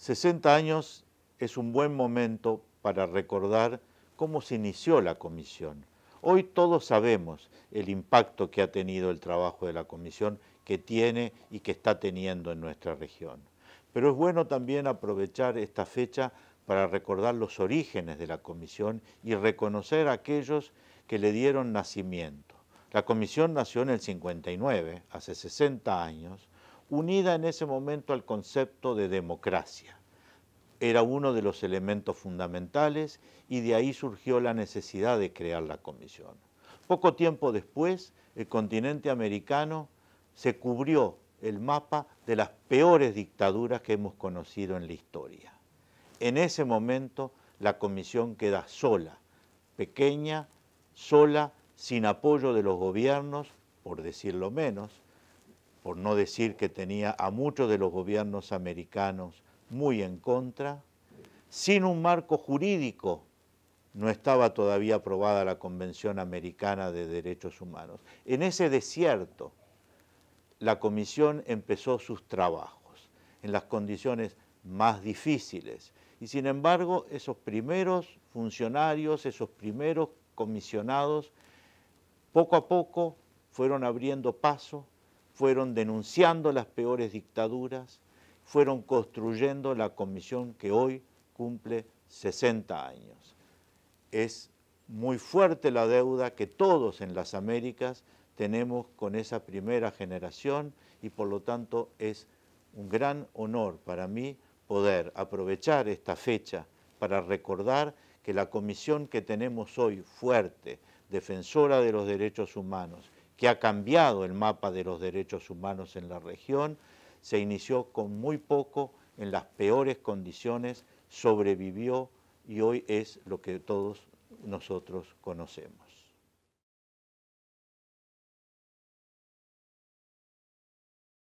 60 años es un buen momento para recordar cómo se inició la comisión. Hoy todos sabemos el impacto que ha tenido el trabajo de la comisión, que tiene y que está teniendo en nuestra región. Pero es bueno también aprovechar esta fecha para recordar los orígenes de la comisión y reconocer a aquellos que le dieron nacimiento. La comisión nació en el 59, hace 60 años, unida en ese momento al concepto de democracia. Era uno de los elementos fundamentales y de ahí surgió la necesidad de crear la comisión. Poco tiempo después, el continente americano se cubrió el mapa de las peores dictaduras que hemos conocido en la historia. En ese momento la comisión queda sola, pequeña, sola, sin apoyo de los gobiernos, por decirlo menos, por no decir que tenía a muchos de los gobiernos americanos muy en contra, sin un marco jurídico no estaba todavía aprobada la Convención Americana de Derechos Humanos. En ese desierto, la comisión empezó sus trabajos en las condiciones más difíciles. Y sin embargo, esos primeros funcionarios, esos primeros comisionados, poco a poco fueron abriendo paso, fueron denunciando las peores dictaduras, fueron construyendo la comisión que hoy cumple 60 años. Es muy fuerte la deuda que todos en las Américas tenemos con esa primera generación y por lo tanto es un gran honor para mí poder aprovechar esta fecha para recordar que la comisión que tenemos hoy fuerte, defensora de los derechos humanos, que ha cambiado el mapa de los derechos humanos en la región, se inició con muy poco, en las peores condiciones, sobrevivió y hoy es lo que todos nosotros conocemos.